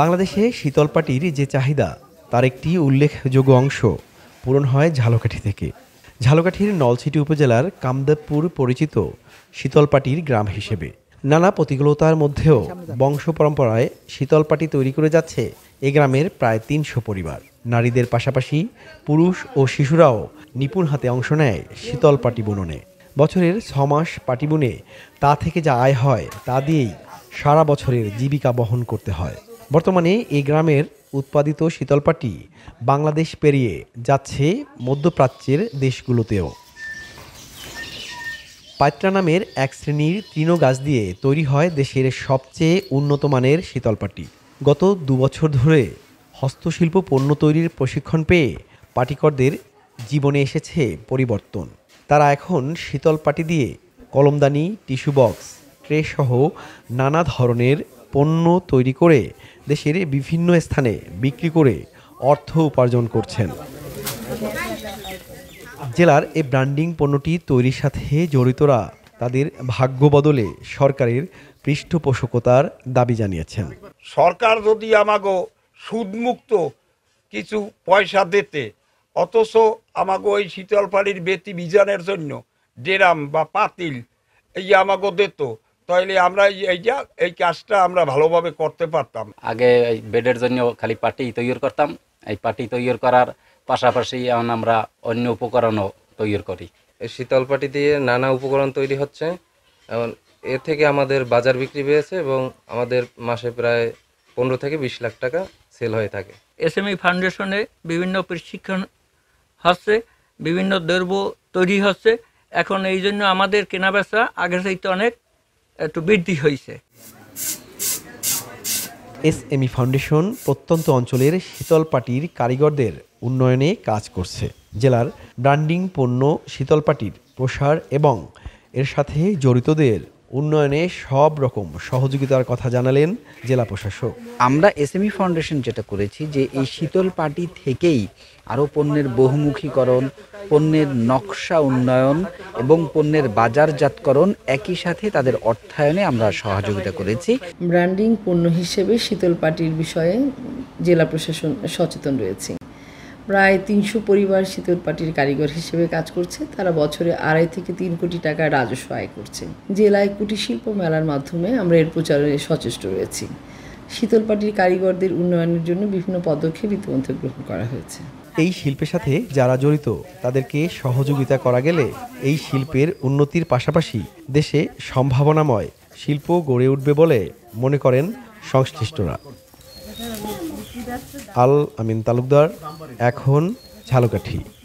বাংলাদেশে শীতলপাটির যে চাহিদা তার একটি উল্লেখযোগ্য অংশ পূরণ হয় ঝালকাঠি থেকে ঝালকাঠির নলছিটি উপজেলার কামদেবপুর পরিচিত শীতলপাটির গ্রাম হিসেবে নানা প্রতিকূলতার মধ্যেও বংশ পরম্পরায় শীতলপাটি তৈরি করে যাচ্ছে এ গ্রামের প্রায় তিনশো পরিবার নারীদের পাশাপাশি পুরুষ ও শিশুরাও নিপুণ হাতে অংশ নেয় শীতলপাটি বুননে বছরের ছ মাস পাটি বুনে তা থেকে যা আয় হয় তা দিয়েই সারা বছরের জীবিকা বহন করতে হয় বর্তমানে এই গ্রামের উৎপাদিত শীতলপাটি বাংলাদেশ পেরিয়ে যাচ্ছে মধ্যপ্রাচ্যের দেশগুলোতেও পাইত্রা নামের এক শ্রেণীর তৃণ গাছ দিয়ে তৈরি হয় দেশের সবচেয়ে উন্নত মানের শীতলপাটি গত দুবছর ধরে হস্তশিল্প পণ্য তৈরির প্রশিক্ষণ পেয়ে পাটিকরদের জীবনে এসেছে পরিবর্তন তারা এখন শীতল পাটি দিয়ে কলমদানি টিস্যু বক্স ট্রেসহ নানা ধরনের পণ্য তৈরি করে দেশের বিভিন্ন স্থানে বিক্রি করে অর্থ উপার্জন করছেন জেলার এই ব্র্যান্ডিং পণ্যটি তৈরির সাথে জড়িতরা তাদের ভাগ্য বদলে সরকারের পৃষ্ঠপোষকতার দাবি জানিয়েছেন সরকার যদি আমাগো সুদমুক্ত কিছু পয়সা দিতে অথচ আমাগো এই শীতলপাড়ির বেতি বিজানের জন্য ডেরাম বা পাতিল এই আমাগো দিত তাইলে আমরা যা এই কাজটা আমরা ভালোভাবে করতে পারতাম আগে এই বেডের জন্য খালি পাটি তৈরি করতাম এই পাটি তৈরি করার পাশাপাশি এখন আমরা অন্য উপকরণও তৈরি করি এই শীতল পাটি দিয়ে নানা উপকরণ তৈরি হচ্ছে এবং এ থেকে আমাদের বাজার বিক্রি হয়েছে এবং আমাদের মাসে প্রায় পনেরো থেকে বিশ লাখ টাকা সেল হয়ে থাকে এসএমই ফাউন্ডেশনে বিভিন্ন প্রশিক্ষণ হচ্ছে বিভিন্ন দ্রব্য তৈরি হচ্ছে এখন এই জন্য আমাদের কেনাবেচা আগের চাইতে অনেক একটু বৃদ্ধি হয়েছে এসএমই ফাউন্ডেশন প্রত্যন্ত অঞ্চলের শীতলপাটির কারিগরদের উন্নয়নে কাজ করছে জেলার ব্র্যান্ডিং পণ্য শীতলপাটির প্রসার এবং এর সাথে জড়িতদের উন্নয়নে সব রকম সহযোগিতার কথা জানালেন জেলা প্রশাসক আমরা এসএমই ফাউন্ডেশন যেটা করেছি যে এই শীতল পাটি থেকেই আরও পণ্যের বহুমুখীকরণ পণ্যের নকশা উন্নয়ন এবং পণ্যের বাজারজাতকরণ একই সাথে তাদের অর্থায়নে আমরা সহযোগিতা করেছি ব্র্যান্ডিং পণ্য হিসেবে শীতল পাটির বিষয়ে জেলা প্রশাসন সচেতন রয়েছে প্রায় তিনশো পরিবার শীতল পাটির কারিগর হিসেবে কাজ করছে তারা বছরে আড়াই থেকে তিন কোটি টাকা রাজস্ব আয় করছে জেলায় কুটির শিল্প মেলার মাধ্যমে আমরা এর প্রচারে সচেষ্ট রয়েছি শীতল পাটির কারিগরদের উন্নয়নের জন্য বিভিন্ন পদক্ষেপ ইতিমধ্যে গ্রহণ করা হয়েছে এই শিল্পের সাথে যারা জড়িত তাদেরকে সহযোগিতা করা গেলে এই শিল্পের উন্নতির পাশাপাশি দেশে সম্ভাবনাময় শিল্প গড়ে উঠবে বলে মনে করেন সংশ্লিষ্টরা আল আমিন তালুকদার এখন ঝালকাঠি